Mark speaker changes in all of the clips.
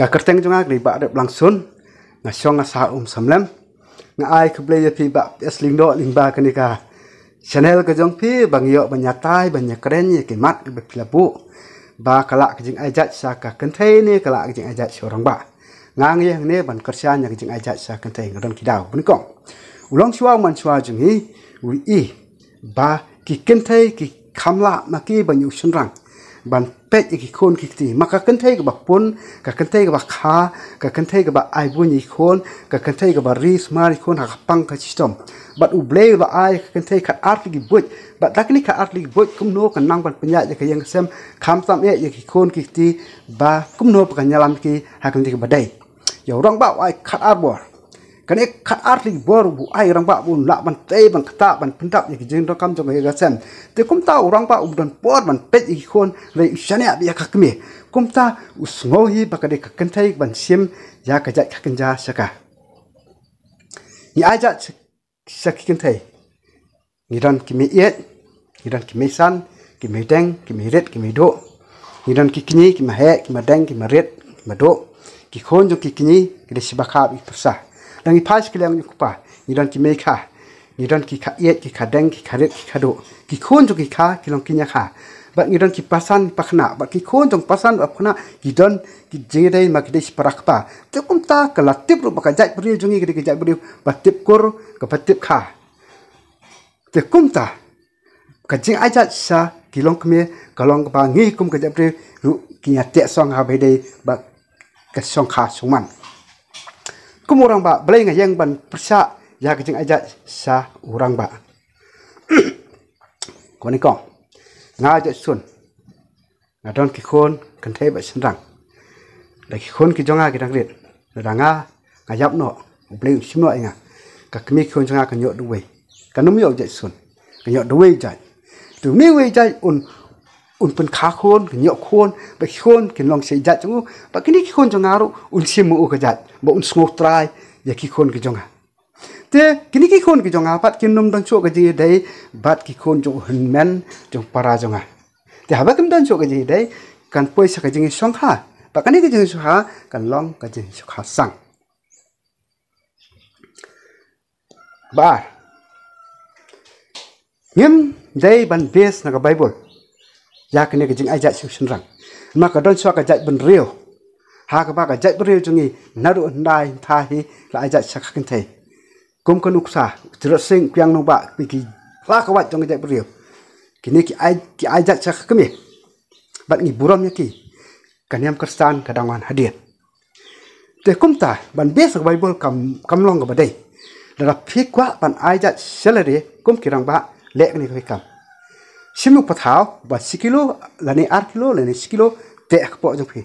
Speaker 1: ka kerteng jung ak ri ba rep lang na song na sa um samlem na ai ke play the ba es ling do ling ba ka ni ka channel ka jong pi bang yo ban ya tai ban ya kren ke mat ke pila ba kala ke jing ai jat sa ka kentai ni kala ke jing ai jat so rang ba ngang ye ne ban ker sian ke jing ai jat sa kentai ngan kidau ki dau bun kong ulong chua man chua jing hi wi i ba ki kentai ki kamla ma ki ban yu บันเป็ดอีกคนกี่ตีมากกันเทกับปุ่นกับกันเทกับคากับกันเทกับไอบุญอีกคนกับกันเทกับรีสมาอีกคนหักปังกับชิตมบัดอุเบลว่าไอกับกันเทกับอาร์ตกิบุตรบัดดักนี่กับอาร์ตกิบุตรกุมโนกันนั่งบันปัญญาจะกยังเซมคำสามเอ็ดอีกคนกี่ตีบ้ากุมโนปัญญาลันกีหักกันเทกับได้เดี๋ยวร้องบ่าวไอคัดอาร์บอร์ kane khat art ri bor bu ai rang ba bun la ban te ban kata ban pendap ni jeng ro kam jong ga sem te kum ta urang ba um don por ban pet i khon le shane ab ya kak kum ta us ngo ba ka de ka thai ban sim ya ka ja kak ja sa ka ni a ja sa ki thai ni ran ki me yet ni ran ki me san ki me deng ki me ret ki me do ni ran ki kini ki ma he ki ma deng ki ma ret ma do ki khon jong ki kini ki de shibakha bi tsa ดังนี้พายสกิลังยุคปะนี่ดังกิเมฆะนี่ดังกิขาเอ็ดกิขาแดงกิขาเล็ดกิขาดุกิโค่นจงกิขากิลังกิเนค่ะบัดนี่ดังกิปัสสันปะขณะบัดกิโค่นจงปัสสันปะขณะกิดังกิเจได้มากิได้สปรักปะจะคุ้มตากระติบรูปกระจายบริยจงี้กระจายบริยบัดติบกุรกับบัดติบขาจะคุ้มตากระจิงอาจัดชากิลังกิเมกะลังกับบางงี้คุ้มกระจายบริยรูกิยาเจส่องหาไปได้บัดกระส่องขาสมัน kum orang ba belai nga yang ban persa ya kecing aja sa orang ba koni kong nga aja sun nga don ki khon kan thai ba san rang la ki khon ki jonga ki dang rit ra nga nga yap no belai sim no nga ka kmi khon jonga kan yo duwe kan num yo ja sun kan yo duwe ja tu mi we ja un un pun kah khon nyok khon ba khon kin long se jat chung ba kin ki un sim mu ka jat ba un smoke try, ya ki khon Tte kini a te kin ki khon ki jong a pat kin nom dang chok ji dai bat ki khon jong hun men jong para jong Tte haba ha dan kin dang chok kan poi sa ka jing song kha ba kan kan long kejengi jing song kha sang ba ngim dai ban bes naga bible ya kene ke jing ajat sim sinrang ma ka don swa ka jat ben rio ha ka ba ka jat ben rio jungi naru ndai tha hi la ajat sakha kin thai kum ka nuk sa tira sing kyang nu ba ki ki la ka wat jong jat ben rio kini ki ai ki ajat sakha kemi bat ni buram ki kan yam kristan kadang wan hadiah te kum ta ban besa ka bible kam kam long ka ba dei la ra phi kwa ban ajat salary kum ki rang ba lek ni ka kam simuk patau ba sikilo lani arkilo lani sikilo te akpo jong phi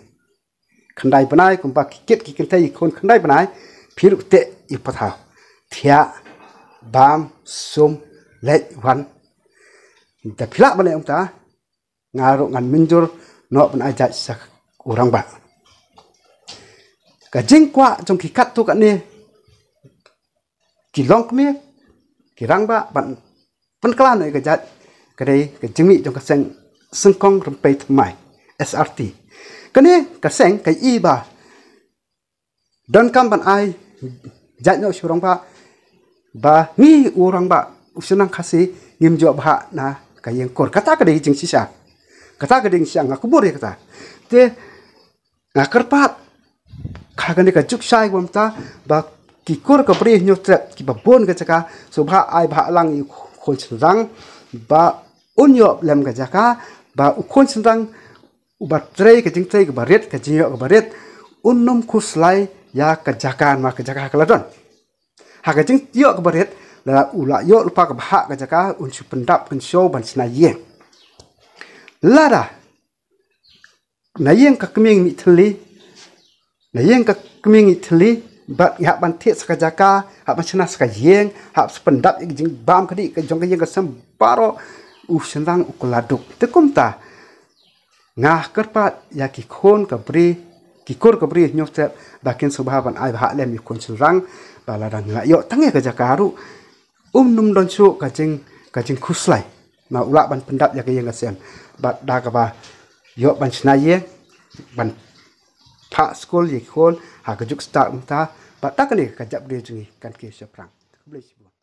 Speaker 1: khandai banai kum ba kiket kikil tai khon khandai banai phir te i patau thia bam sum let wan da phila banai um ta ngaro ngan minjur no ban ajat sak urang ba ka jing kwa jong ki kat tu ka ne ki long me ki rang ba ban pan kala ne ka jat ក្រេកជំនីចុងកសែងសង្កងរំពេថ្មី SRT កនេះកសែងកៃអ៊ីបាដនកំបានអាយយ៉ាញ់នោះរងបាបាងីអ៊ូរងបាអ៊ូសនងខាសេងឹមជាប់ហាណាកៃយ៉ាងកូនកថាកដីជិងស៊ីសាកថាកដីងស៊ីងអកបុរីកថាទេអាកបាខាកនេះកជុកឆៃវំតាបាគីកូនកប្រីញុត្រគីបបូនកចកាសុបហាអាយបហាឡងយខុលឆ្លង ba unyop lem ka jaka ba ukon sindang uba trei ka jing trei ka baret ka jing ka baret unnom kuslai ya ka jaka ma ka jaka ka ladon ha ka jing yo ka baret la ula yo lupa ka ba ha ka jaka un su pendap kun sho ban sna ye lara na yeng ka kmeng mi thli na ka kmeng mi thli bab ya ban ti sakajaka hab macana sakayeng hab sependap ik jing bam kadi ke jong ke ke sem paro u sendang ukuladuk te kumta ngah kerpat ya ki khon ka bre ki kor ka bre nyof te bakin subhaban lem ikun sendang bala dang yo tangi ke jaka haru um num don chu ka jing na ulak ban pendap ya ke yang ka sem bat da ka yo ban snaye ban sekolah, School Yekhol Hakujuk Start Mta Bak Takali Kajap Dia Jengi Kan kisah Perang Terima kasih